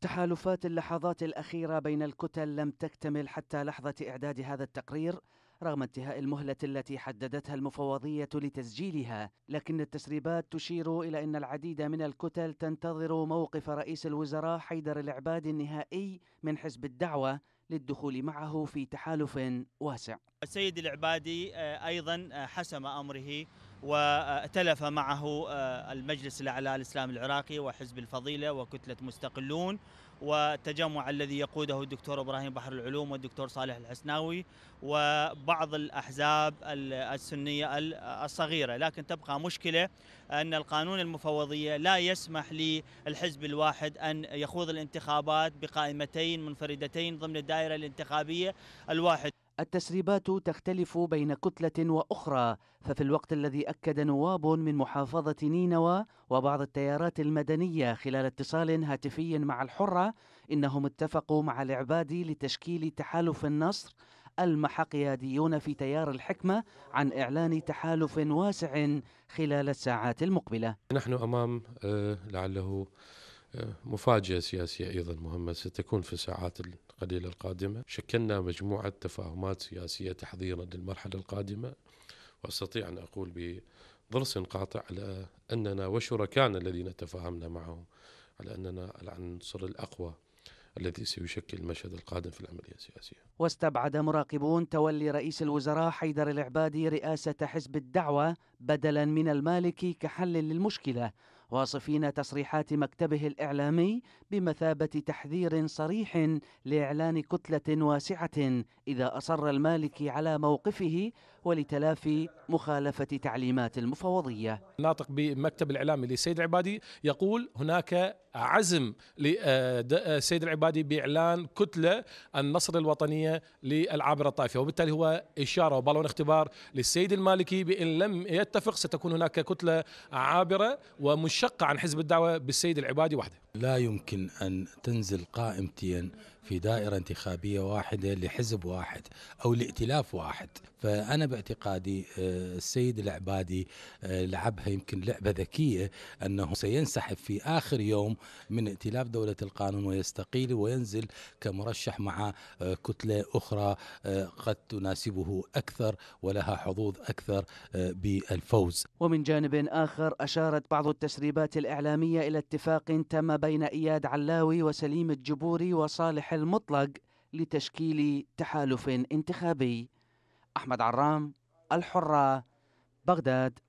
تحالفات اللحظات الأخيرة بين الكتل لم تكتمل حتى لحظة إعداد هذا التقرير رغم انتهاء المهلة التي حددتها المفوضية لتسجيلها، لكن التسريبات تشير إلى أن العديد من الكتل تنتظر موقف رئيس الوزراء حيدر العباد النهائي من حزب الدعوة للدخول معه في تحالف واسع السيد العبادي آه، أيضا آه، حسم أمره وتلف معه آه، المجلس الأعلى الإسلام العراقي وحزب الفضيلة وكتلة مستقلون والتجمع الذي يقوده الدكتور إبراهيم بحر العلوم والدكتور صالح الحسناوي وبعض الأحزاب السنية الصغيرة لكن تبقى مشكلة أن القانون المفوضية لا يسمح للحزب الواحد أن يخوض الانتخابات بقائمتين منفردتين ضمن الدائرة الدائرة الانتخابية الواحد التسريبات تختلف بين كتلة وأخرى ففي الوقت الذي أكد نواب من محافظة نينوى وبعض التيارات المدنية خلال اتصال هاتفي مع الحرة إنهم اتفقوا مع العبادي لتشكيل تحالف النصر ألمح قياديون في تيار الحكمة عن إعلان تحالف واسع خلال الساعات المقبلة نحن أمام آه، لعله مفاجأة سياسية أيضا مهمة ستكون في الساعات القليلة القادمة شكلنا مجموعة تفاهمات سياسية تحضيرا للمرحلة القادمة وأستطيع أن أقول بضرس قاطع على أننا وشركائنا الذين تفاهمنا معهم على أننا العنصر الأقوى الذي سيشكل المشهد القادم في العملية السياسية واستبعد مراقبون تولي رئيس الوزراء حيدر العبادي رئاسة حزب الدعوة بدلا من المالكي كحل للمشكلة واصفين تصريحات مكتبه الإعلامي بمثابة تحذير صريح لإعلان كتلة واسعة إذا أصر المالكي على موقفه ولتلافي مخالفة تعليمات المفوضية ناطق بمكتب الإعلامي لسيد العبادي يقول هناك عزم لسيد آه، آه، العبادي بإعلان كتلة النصر الوطنية للعابرة الطائفية وبالتالي هو إشارة وبالون اختبار للسيد المالكي بإن لم يتفق ستكون هناك كتلة عابرة ومشقة عن حزب الدعوة بالسيد العبادي وحده لا يمكن أن تنزل قائمتين في دائرة انتخابية واحدة لحزب واحد أو لائتلاف واحد فأنا باعتقادي آه، السيد العبادي آه، لعبها يمكن لعبة ذكية أنه سينسحب في آخر يوم من ائتلاف دولة القانون ويستقيل وينزل كمرشح مع آه، كتلة أخرى قد تناسبه أكثر ولها حظوظ أكثر بالفوز ومن جانب آخر أشارت بعض التسريبات الإعلامية إلى اتفاق تم بين إياد علاوي وسليم الجبوري وصالح المطلق لتشكيل تحالف انتخابي أحمد عرام الحرة بغداد